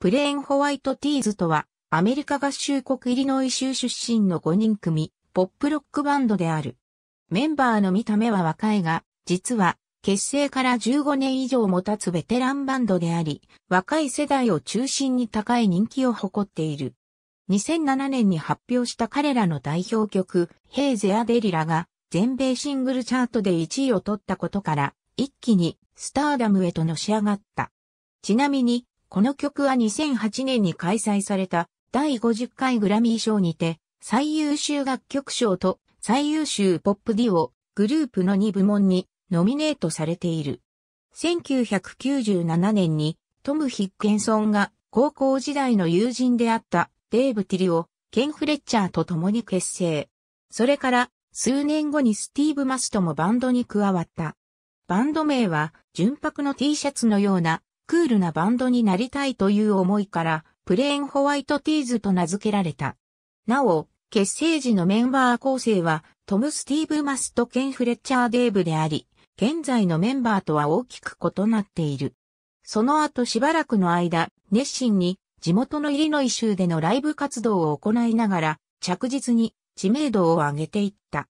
プレーンホワイトティーズとは、アメリカ合衆国イリノイ州出身の5人組、ポップロックバンドである。メンバーの見た目は若いが、実は、結成から15年以上も経つベテランバンドであり、若い世代を中心に高い人気を誇っている。2007年に発表した彼らの代表曲、ヘイゼアデリラが、全米シングルチャートで1位を取ったことから、一気にスターダムへとのし上がった。ちなみに、この曲は2008年に開催された第50回グラミー賞にて最優秀楽曲賞と最優秀ポップディオグループの2部門にノミネートされている。1997年にトム・ヒッケンソンが高校時代の友人であったデーブ・ティリをケン・フレッチャーと共に結成。それから数年後にスティーブ・マストもバンドに加わった。バンド名は純白の T シャツのようなクールなバンドになりたいという思いから、プレーンホワイトティーズと名付けられた。なお、結成時のメンバー構成は、トム・スティーブ・マスとケン・フレッチャー・デーブであり、現在のメンバーとは大きく異なっている。その後しばらくの間、熱心に地元のイリノイ州でのライブ活動を行いながら、着実に知名度を上げていった。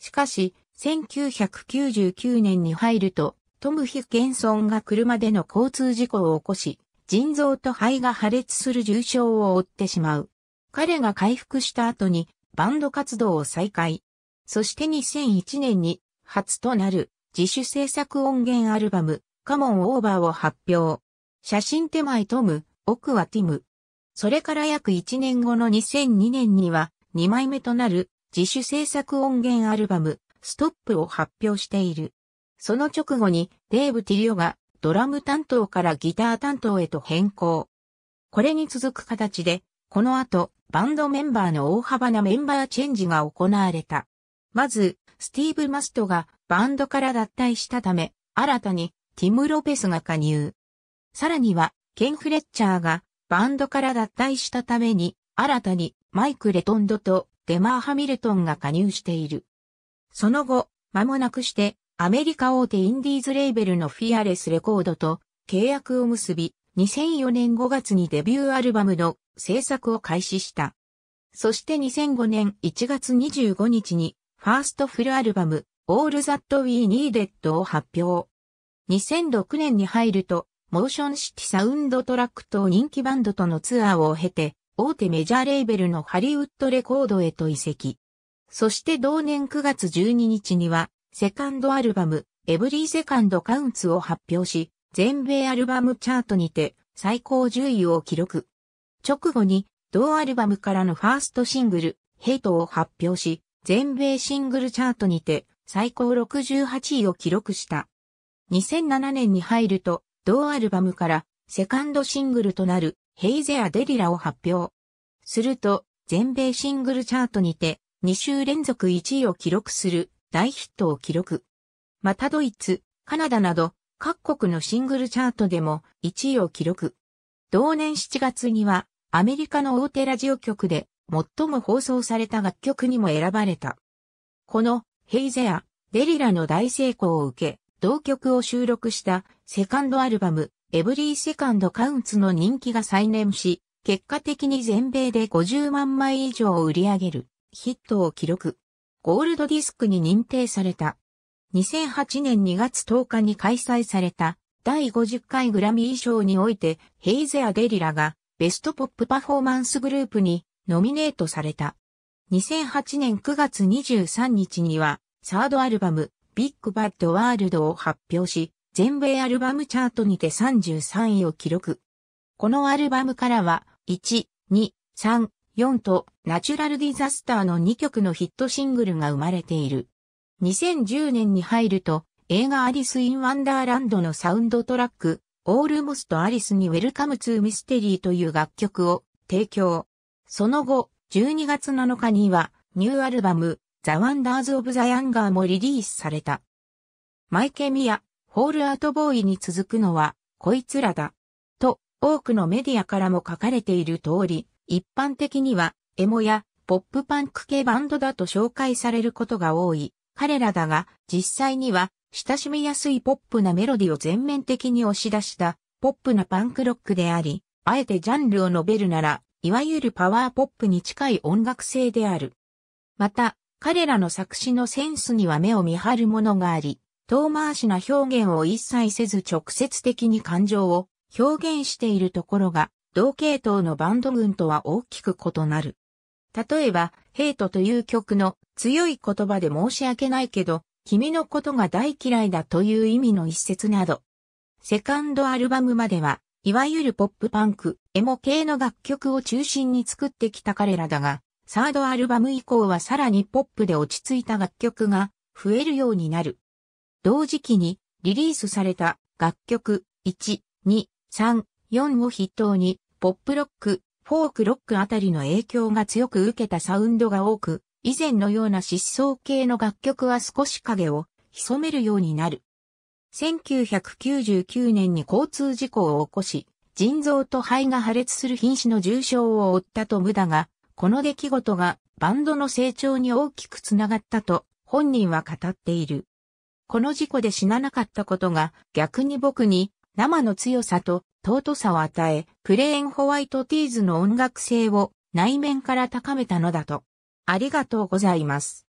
しかし、1999年に入ると、トム・ヒフケンソンが車での交通事故を起こし、腎臓と肺が破裂する重傷を負ってしまう。彼が回復した後にバンド活動を再開。そして2001年に初となる自主制作音源アルバム、カモンオーバーを発表。写真手前トム、奥はティム。それから約1年後の2002年には2枚目となる自主制作音源アルバム、ストップを発表している。その直後にデーブ・ティリオがドラム担当からギター担当へと変更。これに続く形で、この後、バンドメンバーの大幅なメンバーチェンジが行われた。まず、スティーブ・マストがバンドから脱退したため、新たにティム・ロペスが加入。さらには、ケン・フレッチャーがバンドから脱退したために、新たにマイク・レトンドとデマー・ハミルトンが加入している。その後、間もなくして、アメリカ大手インディーズレーベルのフィアレスレコードと契約を結び、2004年5月にデビューアルバムの制作を開始した。そして2005年1月25日に、ファーストフルアルバム、All That We Needed を発表。2006年に入ると、モーションシティサウンドトラックと人気バンドとのツアーを経て、大手メジャーレーベルのハリウッドレコードへと移籍。そして同年9月12日には、セカンドアルバム、エブリーセカンドカウンツを発表し、全米アルバムチャートにて最高順位を記録。直後に、同アルバムからのファーストシングル、ヘイトを発表し、全米シングルチャートにて最高68位を記録した。2007年に入ると、同アルバムからセカンドシングルとなるヘイゼア・デリラを発表。すると、全米シングルチャートにて2週連続1位を記録する大ヒットを記録。またドイツ、カナダなど各国のシングルチャートでも1位を記録。同年7月にはアメリカの大手ラジオ局で最も放送された楽曲にも選ばれた。このヘイゼア、デリラの大成功を受け、同曲を収録したセカンドアルバム、エブリーセカンドカウンツの人気が再燃し、結果的に全米で50万枚以上を売り上げるヒットを記録。ゴールドディスクに認定された。2008年2月10日に開催された第50回グラミー賞においてヘイゼア・デリラがベストポップパフォーマンスグループにノミネートされた。2008年9月23日にはサードアルバムビッグバッドワールドを発表し、全米アルバムチャートにて33位を記録。このアルバムからは1、2、3、4とナチュラルディザスターの2曲のヒットシングルが生まれている。2010年に入ると映画アリス・イン・ワンダーランドのサウンドトラック、オールモスとアリスにウェルカム・ツー・ミステリーという楽曲を提供。その後、12月7日にはニューアルバム、ザ・ワンダーズ・オブ・ザ・ヤンガーもリリースされた。マイケミやホールアートボーイに続くのはこいつらだ。と、多くのメディアからも書かれている通り、一般的には、エモやポップパンク系バンドだと紹介されることが多い。彼らだが、実際には、親しみやすいポップなメロディを全面的に押し出した、ポップなパンクロックであり、あえてジャンルを述べるなら、いわゆるパワーポップに近い音楽性である。また、彼らの作詞のセンスには目を見張るものがあり、遠回しな表現を一切せず直接的に感情を表現しているところが同系統のバンド群とは大きく異なる。例えば、ヘイトという曲の強い言葉で申し訳ないけど、君のことが大嫌いだという意味の一節など。セカンドアルバムまでは、いわゆるポップパンク、エモ系の楽曲を中心に作ってきた彼らだが、サードアルバム以降はさらにポップで落ち着いた楽曲が増えるようになる。同時期にリリースされた楽曲1、2、3、4を筆頭に、ポップロック、フォークロックあたりの影響が強く受けたサウンドが多く、以前のような疾走系の楽曲は少し影を潜めるようになる。1999年に交通事故を起こし、腎臓と肺が破裂する瀕死の重傷を負ったと無駄が、この出来事がバンドの成長に大きくつながったと本人は語っている。この事故で死ななかったことが逆に僕に生の強さと尊さを与え、プレーンホワイトティーズの音楽性を内面から高めたのだと。ありがとうございます。